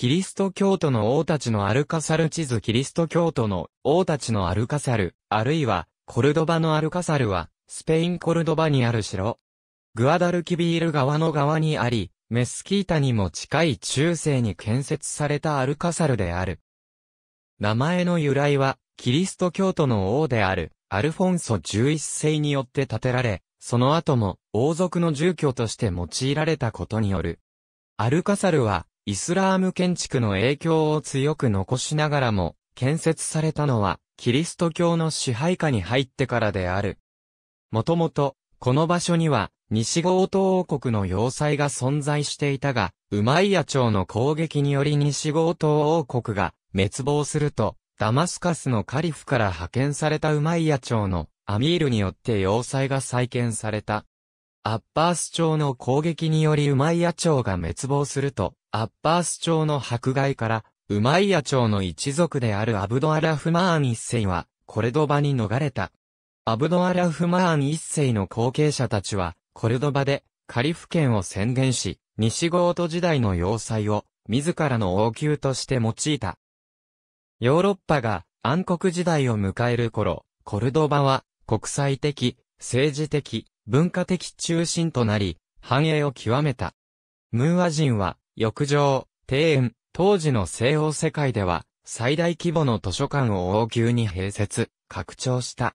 キリスト教徒の王たちのアルカサル地図キリスト教徒の王たちのアルカサル、あるいはコルドバのアルカサルは、スペインコルドバにある城。グアダルキビール川の側にあり、メスキータにも近い中世に建設されたアルカサルである。名前の由来は、キリスト教徒の王である、アルフォンソ11世によって建てられ、その後も王族の住居として用いられたことによる。アルカサルは、イスラーム建築の影響を強く残しながらも、建設されたのは、キリスト教の支配下に入ってからである。もともと、この場所には、西ゴート王国の要塞が存在していたが、ウマイヤ朝の攻撃により西ゴート王国が滅亡すると、ダマスカスのカリフから派遣されたウマイヤ朝のアミールによって要塞が再建された。アッパース朝の攻撃によりウマイヤ朝が滅亡すると、アッパース朝の迫害から、ウマイヤ朝の一族であるアブドアラフマーン一世は、コルドバに逃れた。アブドアラフマーン一世の後継者たちは、コルドバで、カリフ権を宣言し、西ゴート時代の要塞を、自らの王宮として用いた。ヨーロッパが暗黒時代を迎える頃、コルドバは国際的、政治的、文化的中心となり、繁栄を極めた。ムーア人は、浴場、庭園、当時の西欧世界では、最大規模の図書館を王宮に併設、拡張した。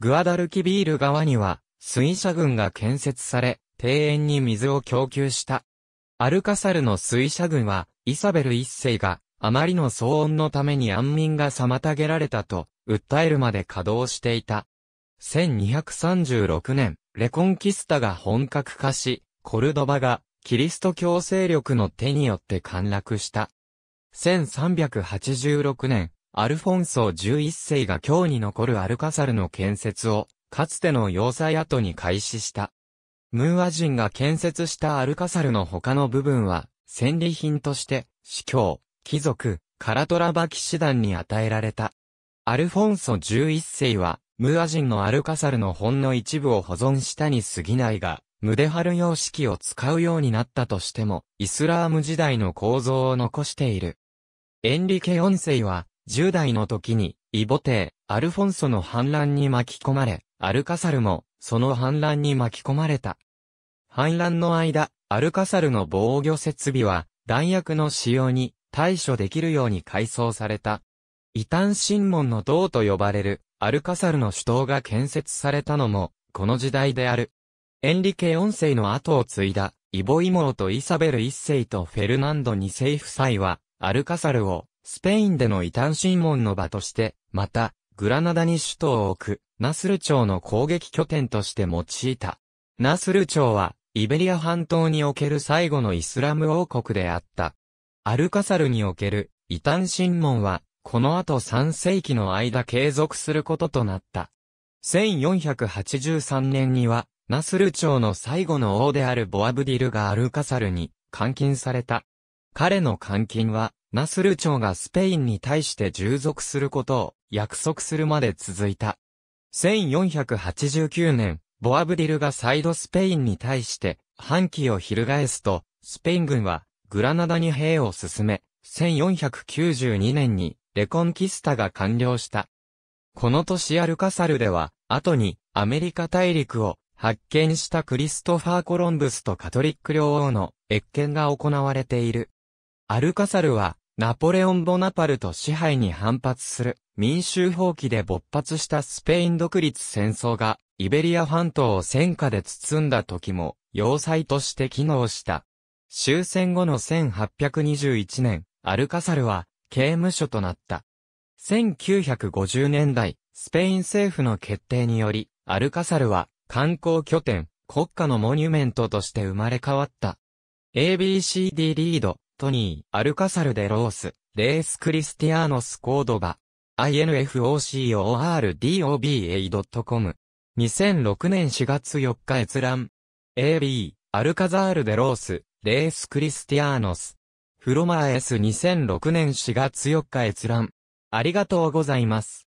グアダルキビール側には、水車群が建設され、庭園に水を供給した。アルカサルの水車群は、イサベル一世が、あまりの騒音のために安民が妨げられたと、訴えるまで稼働していた。1236年、レコンキスタが本格化し、コルドバがキリスト教勢力の手によって陥落した。1386年、アルフォンソ11世が京に残るアルカサルの建設を、かつての要塞跡に開始した。ムーア人が建設したアルカサルの他の部分は、戦利品として、司教、貴族、カラトラバ騎士団に与えられた。アルフォンソ11世は、ムーア人のアルカサルのほんの一部を保存したに過ぎないが、ムデハル様式を使うようになったとしても、イスラーム時代の構造を残している。エンリケ4世は、10代の時に、イボテアルフォンソの反乱に巻き込まれ、アルカサルも、その反乱に巻き込まれた。反乱の間、アルカサルの防御設備は、弾薬の使用に対処できるように改装された。異端神門の塔と呼ばれるアルカサルの首都が建設されたのも、この時代である。エンリケ4世の後を継いだ、イボイモーとイサベル1世とフェルナンド2世夫妻は、アルカサルを、スペインでの異端審問の場として、また、グラナダに首都を置く、ナスル朝の攻撃拠点として用いた。ナスル朝は、イベリア半島における最後のイスラム王国であった。アルカサルにおける、異端審問は、この後3世紀の間継続することとなった。1483年には、ナスル朝の最後の王であるボアブディルがアルカサルに監禁された。彼の監禁は、ナスル朝がスペインに対して従属することを約束するまで続いた。1489年、ボアブディルが再度スペインに対して反旗を翻すと、スペイン軍はグラナダに兵を進め、1492年にレコンキスタが完了した。この年アルカサルでは、後にアメリカ大陸を発見したクリストファー・コロンブスとカトリック両王の越見が行われている。アルカサルは、ナポレオン・ボナパルト支配に反発する民衆放棄で勃発したスペイン独立戦争がイベリア半島を戦火で包んだ時も要塞として機能した。終戦後の1821年、アルカサルは刑務所となった。1950年代、スペイン政府の決定により、アルカサルは観光拠点、国家のモニュメントとして生まれ変わった。ABCD リード、トニー、アルカサルデロース、レースクリスティアーノスコードバ、infocordba.com。2006年4月4日閲覧。AB、アルカザールデロース、レースクリスティアーノス。フロマー S2006 年4月4日閲覧。ありがとうございます。